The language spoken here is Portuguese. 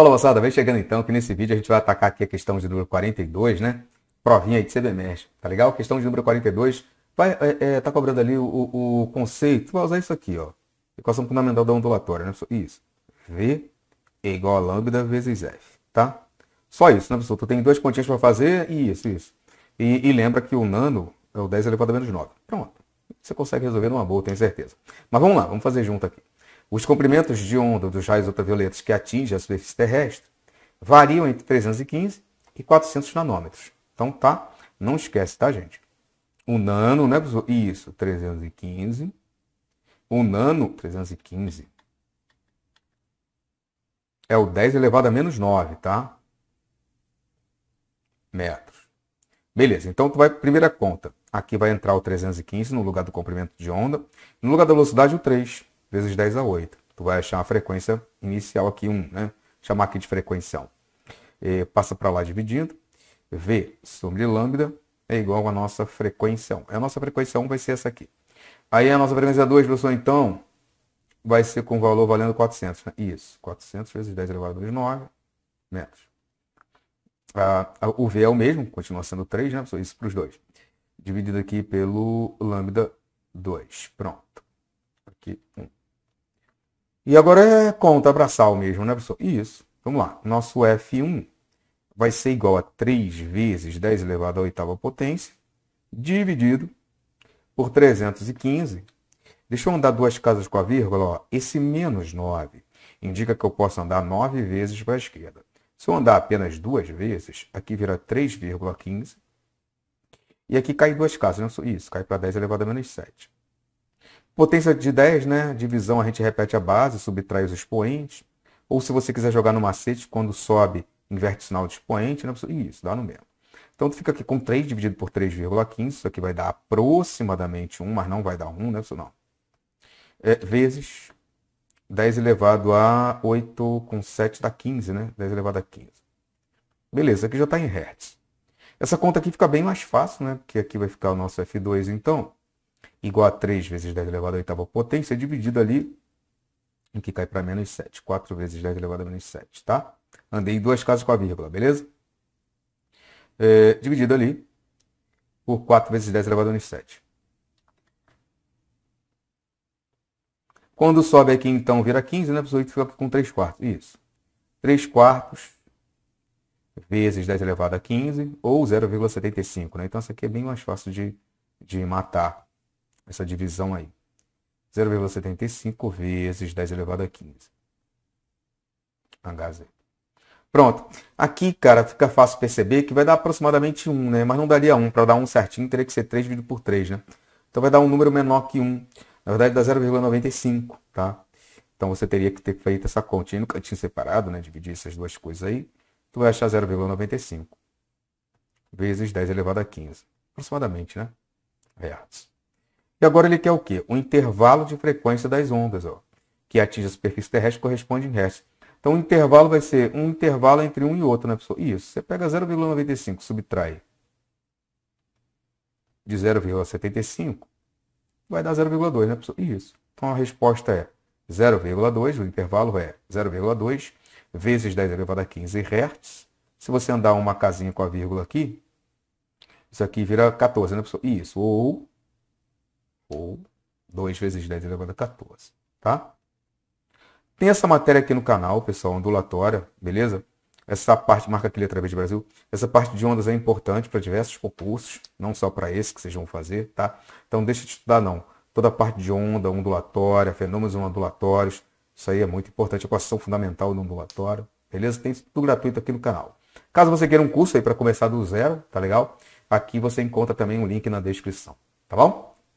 Fala moçada, vem chegando então que nesse vídeo a gente vai atacar aqui a questão de número 42, né? Provinha aí de CBMERG, tá legal? Questão de número 42, vai, é, é, tá cobrando ali o, o, conceito, vai usar isso aqui, ó. Equação fundamental da ondulatória, né? Isso. V é igual a lambda vezes F, tá? Só isso, né, pessoal? Tu tem dois pontinhos para fazer e isso, isso. E, e, lembra que o nano é o 10 elevado a menos 9. Pronto. Você consegue resolver numa boa, tenho certeza. Mas vamos lá, vamos fazer junto aqui. Os comprimentos de onda dos raios ultravioletas que atingem a superfície terrestre variam entre 315 e 400 nanômetros. Então, tá? Não esquece, tá, gente? O nano, né, professor? Isso, 315. O nano, 315. É o 10 elevado a menos 9, tá? Metros. Beleza, então tu vai, primeira conta. Aqui vai entrar o 315 no lugar do comprimento de onda. No lugar da velocidade, o 3 vezes 10 a 8. Tu vai achar a frequência inicial aqui, 1, né? Chamar aqui de frequência E passa para lá dividindo. V sobre lambda é igual a nossa frequência 1. A nossa frequência 1 vai ser essa aqui. Aí a nossa frequência 2, pessoal, então, vai ser com valor valendo 400. Né? Isso, 400 vezes 10 elevado a 2, 9 metros. Ah, o V é o mesmo, continua sendo 3, né, professor? Isso para os dois. Dividido aqui pelo lambda 2. Pronto. Aqui, 1. Um. E agora é conta abraçal mesmo, né, professor? Isso. Vamos lá. Nosso F1 vai ser igual a 3 vezes 10 elevado à oitava potência, dividido por 315. Deixa eu andar duas casas com a vírgula. Ó. Esse menos 9 indica que eu posso andar 9 vezes para a esquerda. Se eu andar apenas duas vezes, aqui vira 3,15. E aqui cai duas casas. Não né? isso, cai para 10 elevado a menos 7. Potência de 10, né? Divisão a gente repete a base, subtrai os expoentes. Ou se você quiser jogar no macete, quando sobe, inverte o sinal de expoente, né? Isso, dá no mesmo. Então tu fica aqui com 3 dividido por 3,15, isso aqui vai dar aproximadamente 1, mas não vai dar 1, né? Isso não. É, vezes 10 elevado a 8 com 7 dá 15, né? 10 elevado a 15. Beleza, aqui já está em hertz. Essa conta aqui fica bem mais fácil, né? Porque aqui vai ficar o nosso F2, então igual a 3 vezes 10 elevado à oitava potência, dividido ali em que cai para menos 7. 4 vezes 10 elevado a menos 7, tá? Andei em duas casas com a vírgula, beleza? É, dividido ali por 4 vezes 10 elevado a menos 7. Quando sobe aqui, então, vira 15, né? Pessoal, fica com 3 quartos. Isso. 3 quartos vezes 10 elevado a 15 ou 0,75, né? Então, isso aqui é bem mais fácil de, de matar essa divisão aí. 0,75 vezes 10 elevado a 15. HZ. Pronto. Aqui, cara, fica fácil perceber que vai dar aproximadamente 1, né? Mas não daria 1. Para dar 1 certinho, teria que ser 3 dividido por 3, né? Então vai dar um número menor que 1. Na verdade, dá 0,95, tá? Então você teria que ter feito essa conta aí no cantinho separado, né? Dividir essas duas coisas aí. Tu vai achar 0,95 vezes 10 elevado a 15. Aproximadamente, né? Reais. E agora ele quer o quê? O intervalo de frequência das ondas, ó, que atinge a superfície terrestre corresponde em hertz. Então o intervalo vai ser um intervalo entre um e outro, né, pessoal? Isso. Você pega 0,95, subtrai de 0,75, vai dar 0,2, né, pessoal? Isso. Então a resposta é 0,2, o intervalo é 0,2 vezes 10 elevado a 15 Hz. Se você andar uma casinha com a vírgula aqui, isso aqui vira 14, né, pessoal? Isso. Ou ou 2 vezes 10 elevado a 14, tá? Tem essa matéria aqui no canal, pessoal, ondulatória, beleza? Essa parte, marca aqui letra B de Brasil, essa parte de ondas é importante para diversos concursos, não só para esse que vocês vão fazer, tá? Então deixa de estudar não. Toda a parte de onda, ondulatória, fenômenos ondulatórios, isso aí é muito importante, equação fundamental no ondulatório, beleza? Tem tudo gratuito aqui no canal. Caso você queira um curso aí para começar do zero, tá legal? Aqui você encontra também um link na descrição, tá bom?